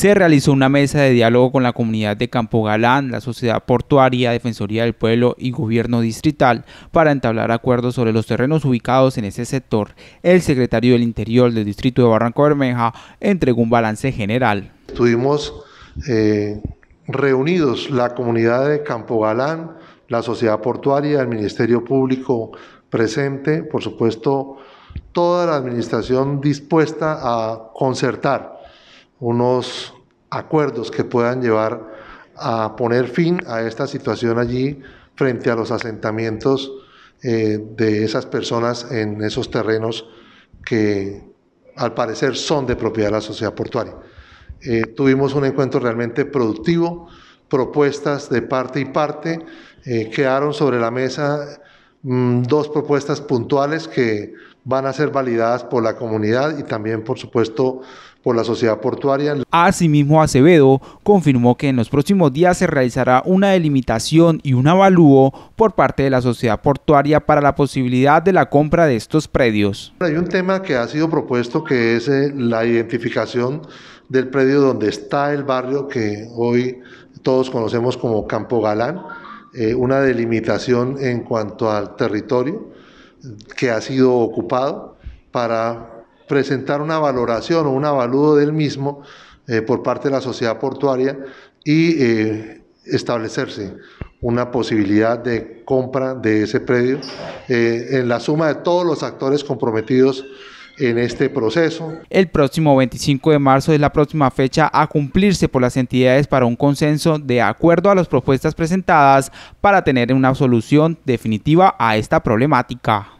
se realizó una mesa de diálogo con la comunidad de Campo Galán, la sociedad portuaria, Defensoría del Pueblo y Gobierno Distrital para entablar acuerdos sobre los terrenos ubicados en ese sector. El secretario del Interior del Distrito de Barranco Bermeja entregó un balance general. Estuvimos eh, reunidos la comunidad de Campo Galán, la sociedad portuaria, el Ministerio Público presente, por supuesto, toda la administración dispuesta a concertar unos acuerdos que puedan llevar a poner fin a esta situación allí frente a los asentamientos eh, de esas personas en esos terrenos que al parecer son de propiedad de la sociedad portuaria. Eh, tuvimos un encuentro realmente productivo, propuestas de parte y parte eh, quedaron sobre la mesa Mm, dos propuestas puntuales que van a ser validadas por la comunidad y también, por supuesto, por la sociedad portuaria. Asimismo, Acevedo confirmó que en los próximos días se realizará una delimitación y un avalúo por parte de la sociedad portuaria para la posibilidad de la compra de estos predios. Hay un tema que ha sido propuesto que es eh, la identificación del predio donde está el barrio que hoy todos conocemos como Campo Galán eh, una delimitación en cuanto al territorio que ha sido ocupado para presentar una valoración o un avalúo del mismo eh, por parte de la sociedad portuaria y eh, establecerse una posibilidad de compra de ese predio en la suma de todos los actores comprometidos en este proceso. El próximo 25 de marzo es la próxima fecha a cumplirse por las entidades para un consenso de acuerdo a las propuestas presentadas para tener una solución definitiva a esta problemática.